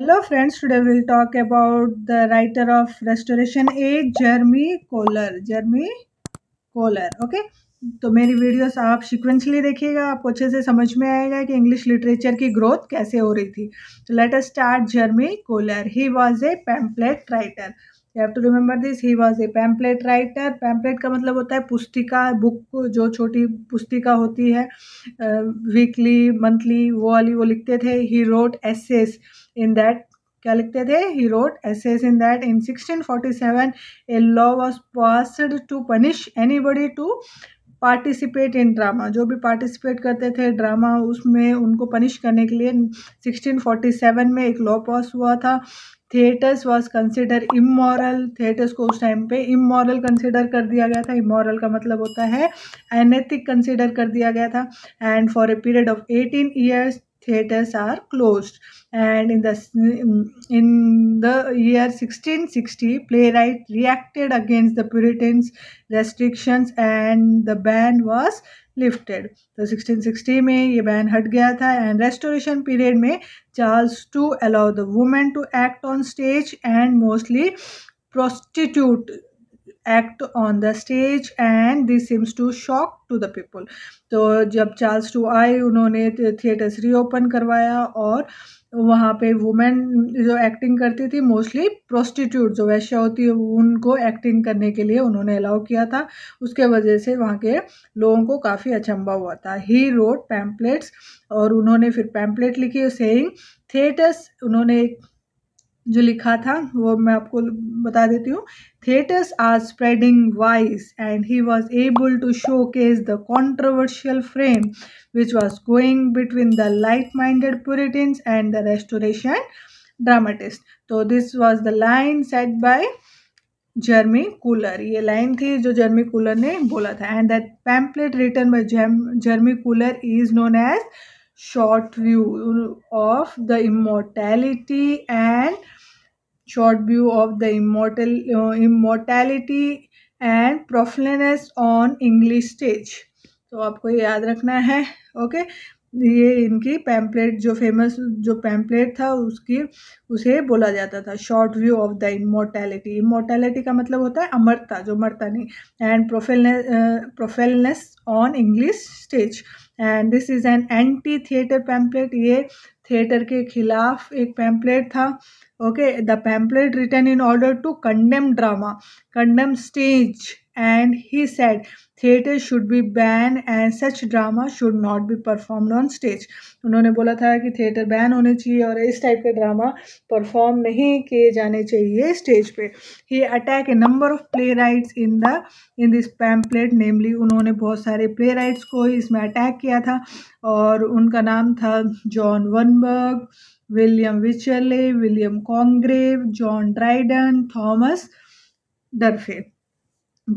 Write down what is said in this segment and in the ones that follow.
Hello friends, today we will talk about the writer of Restoration A, Jeremy Kohler. Jeremy Kohler, okay? तो मेरी videos आप sequentially देखिएगा आपको अच्छे से समझ में आएगा कि इंग्लिश लिटरेचर की ग्रोथ कैसे हो रही थी तो let us start Jeremy Collier he was a pamphlet writer you have to remember this he was a pamphlet writer pamphlet का मतलब होता है पुस्तिका बुक जो छोटी पुस्तिका होती है वीकली uh, मंथली वो वाली वो लिखते थे he wrote essays in that क्या लिखते थे he wrote essays in that in sixteen forty seven a law was passed to punish anybody to participate in drama जो भी पार्टिसिपेट करते थे ड्रामा उसमें उनको पनिश करने के लिए 1647 में एक लॉ पास हुआ था theatres was consider immoral theatres को उस टाइम पे इमोरल कंसिडर कर दिया गया था इमोरल का मतलब होता है एनेथिक कंसिडर कर दिया गया था and for a period of eighteen years theaters are closed and in the mm, in the year 1660 playwright reacted against the puritans restrictions and the ban was lifted the 1660 mein ye ban hat gaya tha and restoration period mein charles II allowed the women to act on stage and mostly prostitute act on the stage and this seems to shock to the people तो जब Charles to आए उन्होंने theatres reopen करवाया और वहाँ पे women जो acting करती थी मोस्टली प्रोस्टिट्यूट जो वैश्य होती है उनको एक्टिंग करने के लिए उन्होंने अलाउ किया था उसके वजह से वहाँ के लोगों को काफ़ी अचंबा हुआ था ही रोड पैम्पलेट्स और उन्होंने फिर पैम्पलेट लिखी सेइंग थिएटर्स उन्होंने एक जो लिखा था वो मैं आपको बता देती हूँ theatres are spreading vice and he was able to showcase the controversial frame which was going between the light minded Puritans and the Restoration dramatist तो this was the line set by Jeremy Collier ये लाइन थी जो Jeremy Collier ने बोला था and that pamphlet written by Jeremy Collier is known as short view of the immortality and short view of the immortal uh, immortality and profileness on english stage तो आपको ये याद रखना है ओके ये इनकी पैम्पलेट जो फेमस जो पैम्पलेट था उसकी उसे बोला जाता था short view of the immortality immortality का मतलब होता है अमरता जो मरता नहीं and profaneness profaneness on English stage and this is an anti theatre pamphlet ये थिएटर के खिलाफ एक पैम्पलेट था okay the pamphlet written in order to condemn drama condemn stage and he said theatre should be ban and such drama should not be perform on stage उन्होंने बोला था कि theatre ban होने चाहिए और इस टाइप के ड्रामा परफॉर्म नहीं किए जाने चाहिए स्टेज पे ही attack a number of playwrights in the in this pamphlet namely उन्होंने बहुत सारे प्ले राइट्स को इसमें अटैक किया था और उनका नाम था John Van Gutenberg, William Wycherley, William Congreve, John Dryden, Thomas Durfee.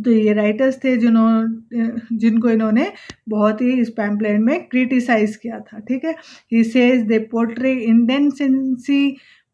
तो ये राइटर्स थे जिन्होंने जिनको इन्होंने बहुत ही इस पैम्पलेट में क्रिटिसाइज किया था ठीक है he says they portray indecency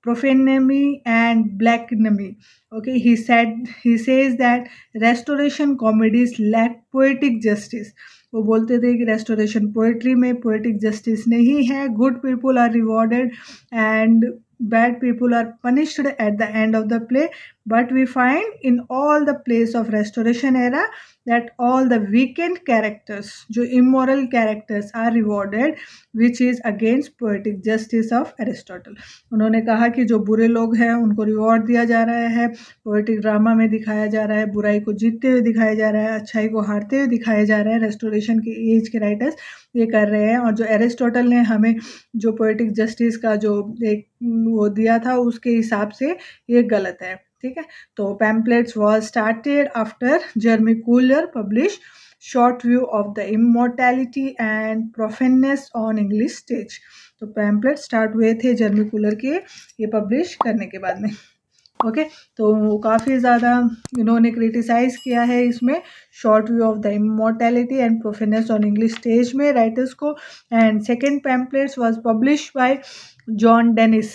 profanity and blasphemy okay he said he says that restoration comedies lack poetic justice वो बोलते थे कि रेस्टोरेशन पोइट्री में पोइटिक जस्टिस नहीं है good people are rewarded and bad people are punished at the end of the play But we find in all the plays of restoration era that all the weakened characters, jo immoral characters are rewarded, which is against poetic justice of Aristotle. unhone kaha ki jo bure log hain unko reward diya ja raha hai poetic drama mein dikhaya ja raha hai burai ko jeette hue dikhaya ja raha hai achhai ko haarte hue dikhaya ja raha hai restoration ke age ke writers ye kar rahe hain aur jo aristotle ne hame jo poetic justice ka jo ek wo diya tha uske hisab se ye galat hai ठीक है तो pamphlets was started after Jeremy Collier publish short view of the immortality and profaneness on English stage तो pamphlet start हुए थे जर्मी Collier के ये publish करने के बाद में ओके okay, तो काफ़ी ज़्यादा इन्होंने क्रिटिसाइज़ किया है इसमें short view of the immortality and profaneness on English stage में राइटर्स को and second pamphlets was publish by John Dennis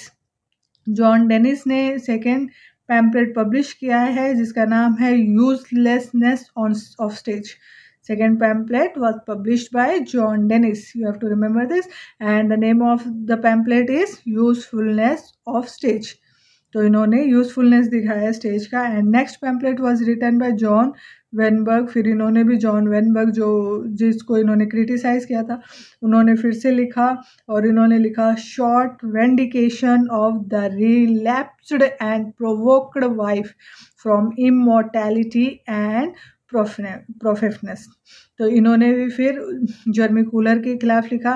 John Dennis ने सेकेंड पैम्पलेट पब्लिश किया है जिसका नाम है uselessness on of stage second pamphlet was publish by John Dennis you have to remember this and the name of the pamphlet is usefulness of stage तो इन्होंने usefulness दिखाया stage का and next pamphlet was written by John Vanbrugh फिर इन्होंने भी John Vanbrugh जो जिसको इन्होंने क्रिटिसाइज़ किया था उन्होंने फिर से लिखा और इन्होंने लिखा short vindication of the relapsed and provoked wife from immortality and profaneness तो इन्होंने भी फिर जर्मी कूलर के खिलाफ लिखा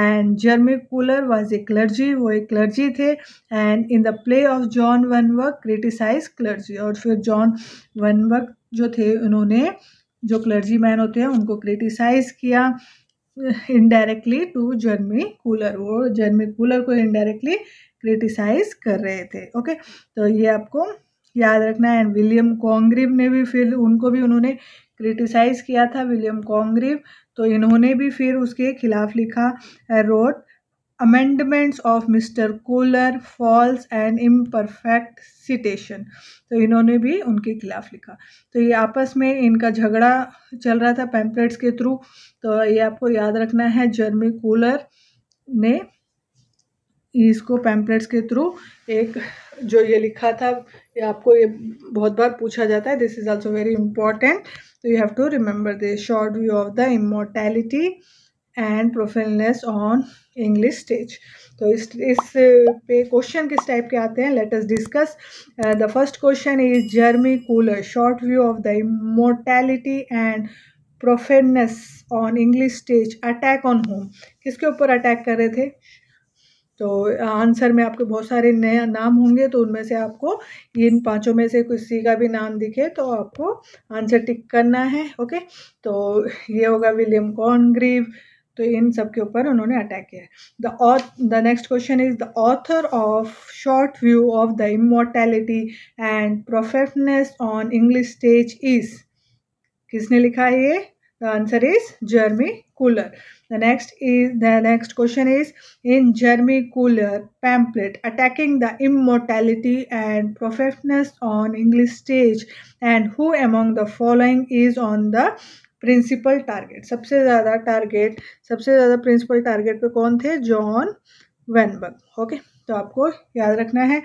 and Jeremy Collier was a clergy वो एक क्लर्जी थे and in the play of John वन वक क्रिटिसाइज क्लर्जी और फिर जॉन वन वर्क जो थे उन्होंने जो क्लर्जी मैन होते हैं उनको क्रिटिसाइज किया इनडायरेक्टली टू जर्मी कूलर वो जर्मी कूलर को इनडायरेक्टली क्रिटिसाइज कर रहे थे ओके okay? तो ये आपको याद रखना है विलियम कॉन्ग्रीव ने भी फिर उनको भी उन्होंने क्रिटिसाइज किया था विलियम कॉन्ग्रीव तो इन्होंने भी फिर उसके खिलाफ लिखा wrote amendments of mister Collier false and imperfect citation तो इन्होंने भी उनके खिलाफ लिखा तो ये आपस में इनका झगड़ा चल रहा था पैम्पलेट्स के थ्रू तो ये आपको याद रखना है जर्मी कूलर ने इसको पैम्पलेट्स के थ्रू एक जो ये लिखा था ये आपको ये बहुत बार पूछा जाता है this is also very important तो you have to remember this short view of the immortality and profaneness on English stage तो इस इस पे क्वेश्चन किस टाइप के आते हैं let discuss the first question is Jeremy Collier short view of the immortality and profaneness on English stage attack on whom किसके ऊपर अटैक कर रहे थे तो आंसर में आपके बहुत सारे नए नाम होंगे तो उनमें से आपको इन पांचों में से किसी का भी नाम दिखे तो आपको आंसर टिक करना है ओके तो ये होगा विलियम कॉनग्रीव तो इन सब के ऊपर उन्होंने अटैक किया है the the next question is the author of short view of the immortality and profaneness on English stage is किसने लिखा है ये the answer is Jeremy cooler the next is the next question is in jeremy cooler pamphlet attacking the immortality and professedness on english stage and who among the following is on the principal target सबसे ज़्यादा target सबसे ज़्यादा principal target पे कौन थे John Vanbrugh okay तो आपको याद रखना है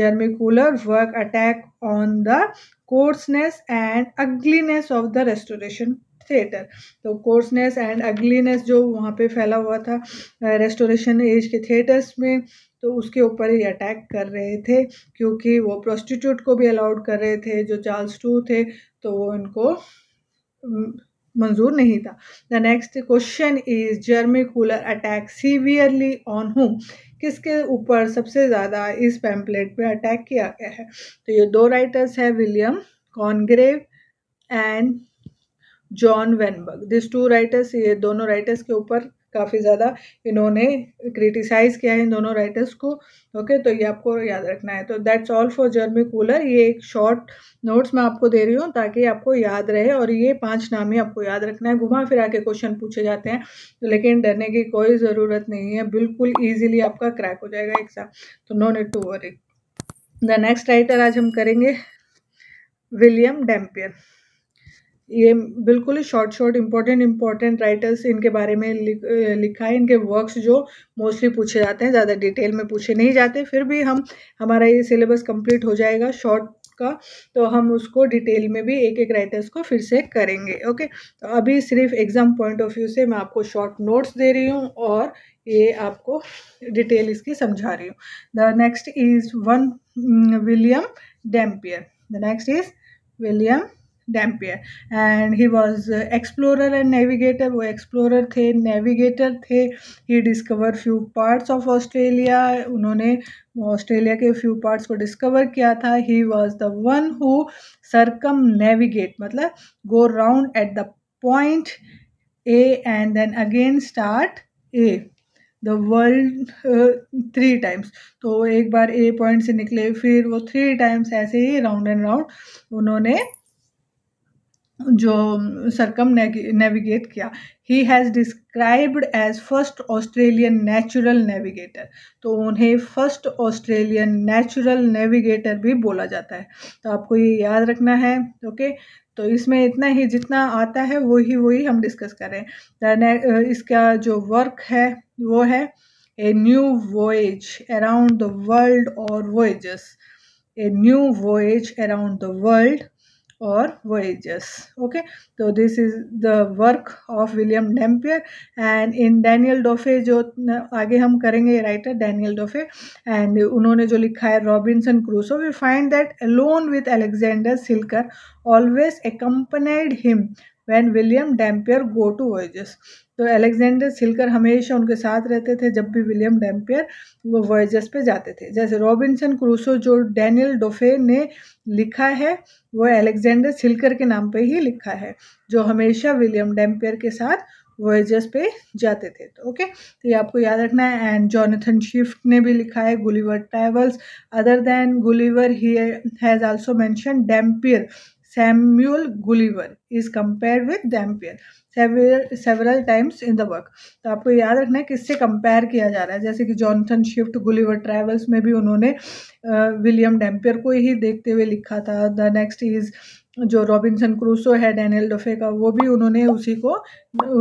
Jeremy Collier work attack on the coarseness and ugliness of the restoration theatre तो कोर्सनेस एंड अगलीनेस जो वहाँ पे फैला हुआ था रेस्टोरेशन एज के थिएटर्स में तो उसके ऊपर ही अटैक कर रहे थे क्योंकि वो प्रोस्टिट्यूट को भी अलाउड कर रहे थे जो चार्ल्स टू थे तो वो इनको मंजूर नहीं था the next question is Jeremy Collier attack severely on whom किसके ऊपर सबसे ज़्यादा इस पैम्पलेट पे अटैक किया गया है तो ये दो राइटर्स हैं William Congreve and John Vanbrugh this two writers ये दोनों राइटर्स के ऊपर काफ़ी ज़्यादा इन्होंने क्रिटिसाइज़ किया है इन दोनों राइटर्स को ओके तो ये आपको याद रखना है तो that's all for Jeremy Collier ये एक शॉर्ट नोट्स मैं आपको दे रही हूँ ताकि आपको याद रहे और ये पांच नाम ही आपको याद रखना है घुमा फिरा के क्वेश्चन पूछे जाते हैं तो लेकिन डरने की कोई ज़रूरत नहीं है बिल्कुल ईजिली आपका क्रैक हो जाएगा एग्जाम तो no need to worry the next writer आज हम करेंगे विलियम डैम्पियर ये बिल्कुल ही short short important important writers इनके बारे में लिखा है इनके वर्क्स जो मोस्टली पूछे जाते हैं ज़्यादा डिटेल में पूछे नहीं जाते फिर भी हम हमारा ये सिलेबस कंप्लीट हो जाएगा शॉर्ट का तो हम उसको डिटेल में भी एक एक राइटर्स को फिर से करेंगे ओके तो अभी सिर्फ एग्ज़ाम पॉइंट ऑफ व्यू से मैं आपको शॉर्ट नोट्स दे रही हूँ और ये आपको डिटेल इसकी समझा रही हूँ the next is one William Dampier the next is William Dampier and he was explorer and navigator वो एक्सप्लोरर थे नेविगेटर थे he discover few parts of Australia उन्होंने ऑस्ट्रेलिया के फ्यू पार्ट्स को डिस्कवर किया था he was the one who circumnavigate मतलब go round at the point A and then again start a the world three times तो एक बार ए point से निकले फिर वो थ्री टाइम्स ऐसे ही राउंड एंड राउंड उन्होंने जो सरकम नेविगेट किया he has described as first Australian natural navigator तो उन्हें फर्स्ट ऑस्ट्रेलियन नेचुरल नेविगेटर भी बोला जाता है तो आपको ये याद रखना है ओके तो इसमें इतना ही जितना आता है वही वही हम डिस्कस करें इसका जो वर्क है वो है a new voyage around the world और voyages a new voyage around the world और voyages ओके तो this is the work of William Dampier and in Daniel Defoe जो आगे हम करेंगे राइटर डैनियल डोफे एंड उन्होंने जो लिखा है Robinson Crusoe we find that alone with Alexander Selkirk always accompanied him when William Dampier go to voyages तो Alexander Selkirk हमेशा उनके साथ रहते थे जब भी विलियम डैम्पियर वो वॉयजेस पे जाते थे जैसे रॉबिन्सन क्रूसो जो डैनियल डोफे ने लिखा है वो एलेक्जेंडर सिल्कर के नाम पे ही लिखा है जो हमेशा विलियम डैम्पियर के साथ वॉयजेस पे जाते थे तो ओके तो ये आपको याद रखना है एंड जॉनथन शिफ्ट ने भी लिखा है Gulliver travels other than Gulliver he has also mention Dampier Samuel Gulliver is compare with Dampier several times in the work तो आपको याद रखना है किससे कंपेयर किया जा रहा है जैसे कि जॉनथन शिफ्ट गुलीवर ट्रैवल्स में भी उन्होंने विलियम डैम्पियर को ही देखते हुए लिखा था द नेक्स्ट इज़ जो रॉबिन्सन क्रूसो है डैनियल डोफे का वो भी उन्होंने उसी को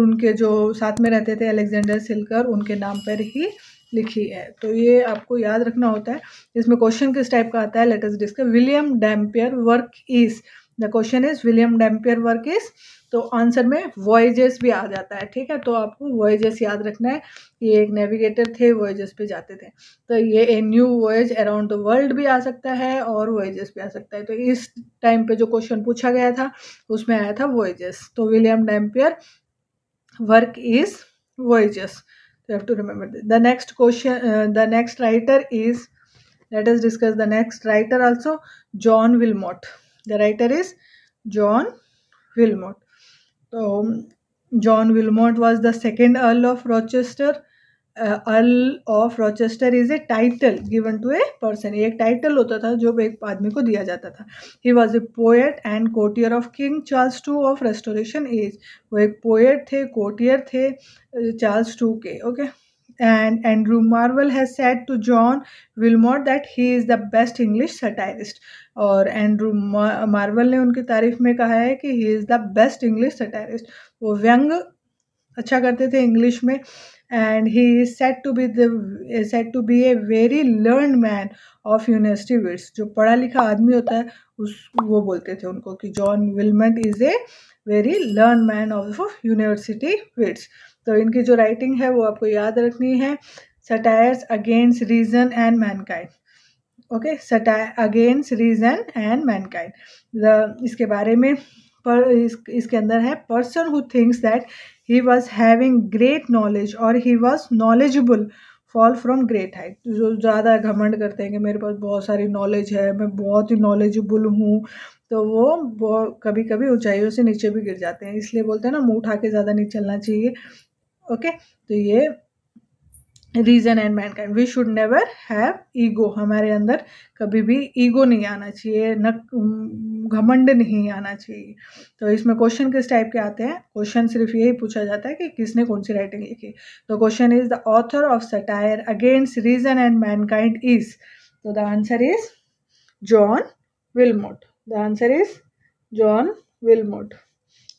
उनके जो साथ में रहते थे अलेक्जेंडर सिल्कर उनके नाम पर ही लिखी है तो ये आपको याद रखना होता है इसमें क्वेश्चन किस टाइप का आता है let's discuss William Dampier work is the question is William Dampier work is तो आंसर में वॉयजेस भी आ जाता है ठीक है तो आपको वॉयजेस याद रखना है ये एक नेविगेटर थे वॉयजेस पे जाते थे तो ये a new voyage around the world भी आ सकता है और वॉयजेस भी आ सकता है तो इस टाइम पे जो क्वेश्चन पूछा गया था उसमें आया था वॉयजेस तो William Dampier work is voyages to remember the next question the next writer is let's discuss the next writer also John Wilmot the writer is John Wilmot तो John Wilmot was the second earl of Rochester earl of Rochester is a title given to a person एक टाइटल होता था जो एक आदमी को दिया जाता था he was a poet and courtier of king Charles two of restoration age वो एक पोएट थे कोटियर थे चार्ल्स uh, टू के okay okay? and Andrew Marvell has said to John Wilmot that he is the best English satirist. और Andrew Marvell ने उनकी तारीफ में कहा है कि he is the best English satirist वो व्यंग अच्छा करते थे इंग्लिश में and he is said to be said to be a very learn man of university wits जो पढ़ा लिखा आदमी होता है उस वो बोलते थे उनको कि John Wilmot is a very learn man of university wits तो इनकी जो राइटिंग है वो आपको याद रखनी है satires against reason and mankind okay satire against reason and mankind इसके बारे में पर इस, इसके अंदर है person who thinks that he was having great knowledge और he was knowledgeable fall from great height जो ज़्यादा घमंड करते हैं कि मेरे पास बहुत सारी नॉलेज है मैं बहुत ही नॉलेजबल हूँ तो वो कभी कभी ऊंचाइयों से नीचे भी गिर जाते हैं इसलिए बोलते हैं ना मुँह उठा के ज़्यादा नहीं चलना चाहिए ओके तो ये reason and mankind we should never have ego हमारे अंदर कभी भी ईगो नहीं आना चाहिए न घमंड नहीं आना चाहिए तो इसमें क्वेश्चन किस टाइप के आते हैं क्वेश्चन सिर्फ यही पूछा जाता है कि किसने कौन सी राइटिंग लिखी तो question is the author of satire against reason and mankind is तो the answer is John Wilmot the answer is John Wilmot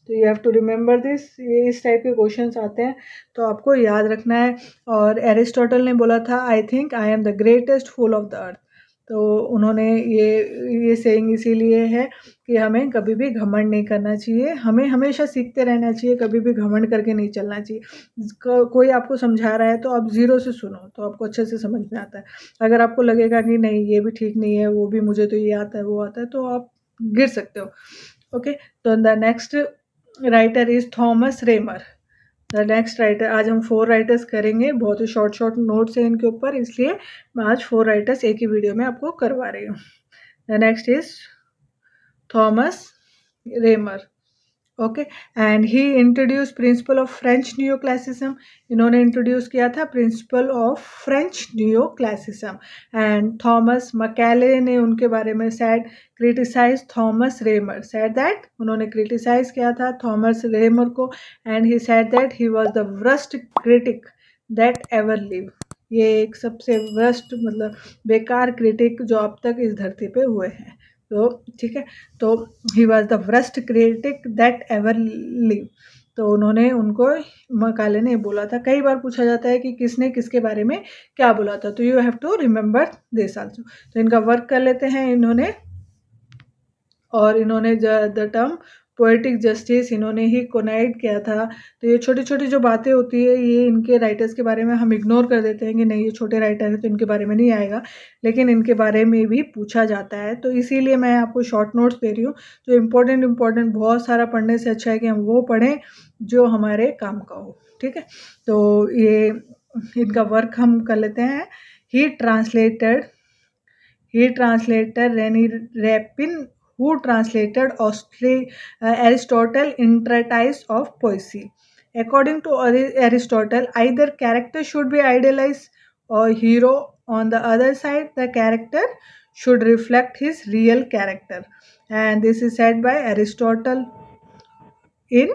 तो you have to remember this ये इस टाइप के क्वेश्चन आते हैं तो आपको याद रखना है और एरिस्टोटल ने बोला था I think I am the greatest fool of the earth तो उन्होंने ये ये सेइंग इसीलिए है कि हमें कभी भी घमंड नहीं करना चाहिए हमें हमेशा सीखते रहना चाहिए कभी भी घमंड करके नहीं चलना चाहिए को, कोई आपको समझा रहा है तो आप ज़ीरो से सुनो तो आपको अच्छे से समझ में आता है अगर आपको लगेगा कि नहीं ये भी ठीक नहीं है वो भी मुझे तो ये आता है वो आता है तो आप गिर सकते हो ओके तो the next writer is Thomas Rymer the next writer आज हम फोर राइटर्स करेंगे बहुत ही शॉर्ट शॉर्ट नोट्स हैं इनके ऊपर इसलिए मैं आज फोर राइटर्स एक ही वीडियो में आपको करवा रही हूँ the next is Thomas Rymer okay and he introduce principle of French new classicism इन्होंने इंट्रोड्यूस किया था principle of French new classicism and Thomas Macaulay ने उनके बारे में said criticise Thomas Rymer said that उन्होंने क्रिटिसाइज किया था थॉमस रेमर को and he said that he was the worst critic that ever live ये एक सबसे वर्स्ट मतलब बेकार क्रिटिक जो अब तक इस धरती पे हुए हैं तो ठीक है तो he was the first critic that ever live तो उन्होंने उनको मकाले ने बोला था कई बार पूछा जाता है कि किसने किसके बारे में क्या बोला था तो you have to remember this also तो इनका वर्क कर लेते हैं इन्होंने और इन्होंने द टर्म पोइटिक जस्टिस इन्होंने ही कोनाइड किया था तो ये छोटी छोटी जो बातें होती है ये इनके राइटर्स के बारे में हम इग्नोर कर देते हैं कि नहीं ये छोटे राइटर हैं तो इनके बारे में नहीं आएगा लेकिन इनके बारे में भी पूछा जाता है तो इसीलिए मैं आपको शॉर्ट नोट्स दे रही हूँ जो इम्पोर्टेंट इम्पोर्टेंट बहुत सारा पढ़ने से अच्छा है कि हम वो पढ़ें जो हमारे काम का हो ठीक है तो ये इनका वर्क हम कर लेते हैं he translated he translator Rene Rapin who translated Aristotle's uh, Aristotle in Treatise of Poesy. According to Aristotle, either character should be idealized or hero. On the other side, the character should reflect his real character. And this is said by Aristotle in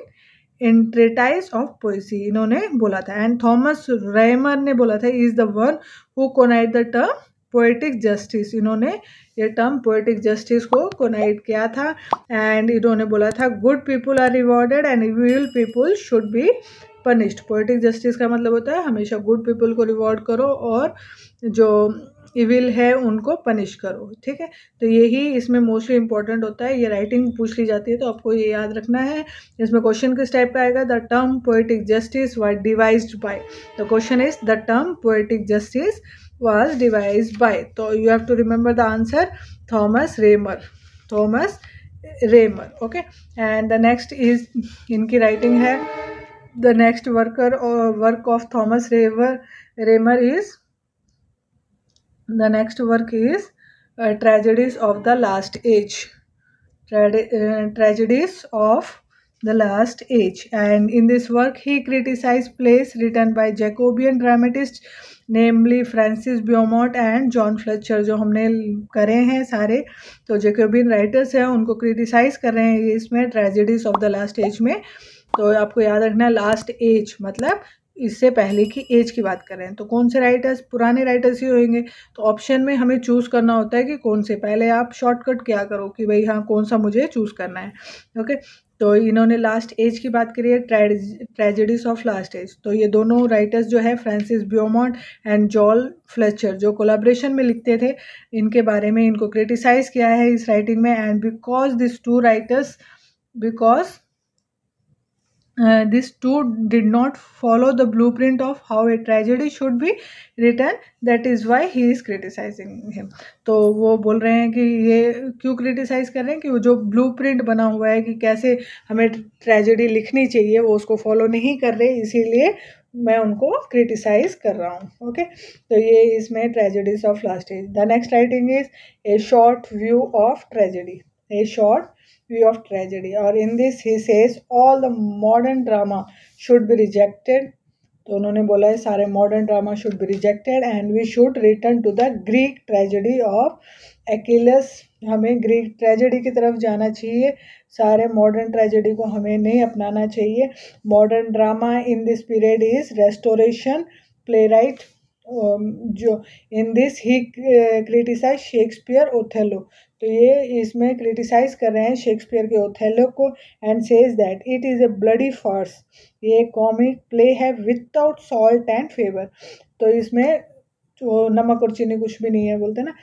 treatise of poesy. इन्होंने bola tha. And Thomas Rymer ne bola tha. Is the one who coined the term. Poetic justice इन्होंने ये term poetic justice को कोनाइट किया था and इन्होंने बोला था good people are rewarded and evil people should be punished poetic justice का मतलब होता है हमेशा गुड पीपल को रिवॉर्ड करो और जो इविल है उनको पनिश करो ठीक है तो यही इसमें मोस्टली इंपॉर्टेंट होता है ये राइटिंग पूछ ली जाती है तो आपको ये याद रखना है इसमें क्वेश्चन किस टाइप का आएगा the term poetic justice what devise by the question is the term poetic justice was devised by? So you have to remember the answer Thomas Raymer. Thomas Raymer. Okay. And the next is इनकी writing है The next worker or work of Thomas Raymer, Raymer is the next work is uh, Tragedies of the Last Age. Tra uh, tragedies of the last age and in this work he criticized plays written by jacobean dramatists. Namely Francis Beaumont and John Fletcher जो हमने करे हैं सारे तो Jacobin writers हैं उनको criticise कर रहे हैं इसमें tragedies of the last age में तो आपको याद रखना लास्ट एज मतलब इससे पहले की एज की बात करें तो कौन से राइटर्स पुराने राइटर्स ही होंगे तो ऑप्शन में हमें चूज़ करना होता है कि कौन से पहले आप शॉर्टकट क्या करो कि भाई हाँ कौन सा मुझे चूज़ करना है ओके तो इन्होंने लास्ट एज की बात करी है ट्रेजेडीज ऑफ लास्ट एज तो ये दोनों राइटर्स जो है Francis Beaumont and John Fletcher जो कोलाब्रेशन में लिखते थे इनके बारे में इनको क्रिटिसाइज़ किया है इस राइटिंग में and because this two writers because this uh, this too did not follow the blueprint of how a tragedy should be written that is why he is criticizing him तो वो बोल रहे हैं कि ये क्यों क्रिटिसाइज कर रहे हैं कि वो जो प्रिंट बना हुआ है कि कैसे हमें ट्रेजिडी लिखनी चाहिए वो उसको फॉलो नहीं कर रहे इसीलिए मैं उनको क्रिटिसाइज कर रहा हूँ ओके तो ये इसमें tragedies of last is the next writing is a short view of tragedy a short view of tragedy. Or in this, he says, all the modern drama should be rejected. तो उन्होंने बोला है सारे modern drama should be rejected and we should return to the Greek tragedy of Aeschylus हमें Greek tragedy की तरफ जाना चाहिए सारे मॉडर्न ट्रेजेडी को हमें नहीं अपनाना चाहिए modern drama in this period is restoration playwright जो in this he criticise Shakespeare Othello तो ये इसमें क्रिटिसाइज कर रहे हैं शेक्सपियर के ओथेलो को and says that it is a bloody farce ये कॉमिक प्ले है विदाउट सॉल्ट एंड फेवर तो इसमें जो नमक और चीनी कुछ भी नहीं है बोलते ना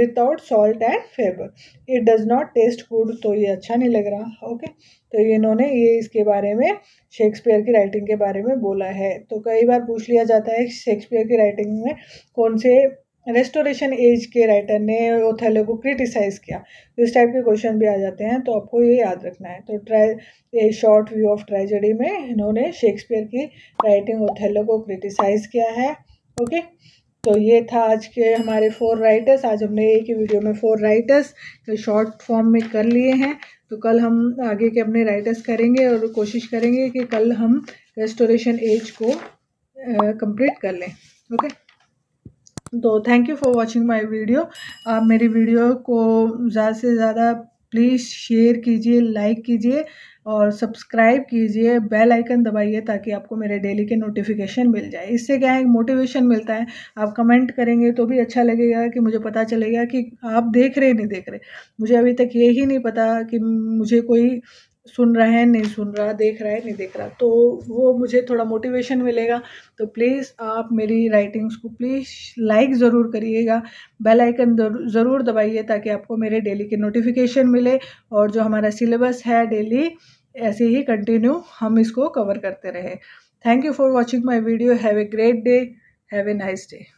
without salt and favour it does not taste good तो ये अच्छा नहीं लग रहा ओके तो ये इन्होंने ये इसके बारे में शेक्सपियर की राइटिंग के बारे में बोला है तो कई बार पूछ लिया जाता है शेक्सपियर की राइटिंग में कौन से रेस्टोरेशन एज के राइटर ने ओथेलो को क्रिटिसाइज़ किया तो इस टाइप के क्वेश्चन भी आ जाते हैं तो आपको ये याद रखना है तो try a short view of tragedy में इन्होंने शेक्सपियर की राइटिंग ओथेलो को क्रिटिसाइज़ किया है ओके तो ये था आज के हमारे फोर राइटर्स आज हमने एक ही वीडियो में फोर राइटर्स शॉर्ट फॉर्म में कर लिए हैं तो कल हम आगे के अपने राइटर्स करेंगे और कोशिश करेंगे कि कल हम रेस्टोरेशन एज को कंप्लीट कर लें ओके okay? तो thank you for watching my video आप मेरी वीडियो को ज़्यादा से ज़्यादा प्लीज़ शेयर कीजिए लाइक कीजिए और सब्सक्राइब कीजिए बेल आइकन दबाइए ताकि आपको मेरे डेली के नोटिफिकेशन मिल जाए इससे क्या है मोटिवेशन मिलता है आप कमेंट करेंगे तो भी अच्छा लगेगा कि मुझे पता चलेगा कि आप देख रहे नहीं देख रहे मुझे अभी तक ये ही नहीं पता कि मुझे कोई सुन रहा है नहीं सुन रहा देख रहा है नहीं देख रहा तो वो मुझे थोड़ा मोटिवेशन मिलेगा तो प्लीज़ आप मेरी राइटिंग्स को प्लीज़ लाइक ज़रूर करिएगा बेल आइकन ज़रूर दबाइए ताकि आपको मेरे डेली के नोटिफिकेशन मिले और जो हमारा सिलेबस है डेली ऐसे ही कंटिन्यू हम इसको कवर करते रहे thank you for watching my video have a great day have a nice day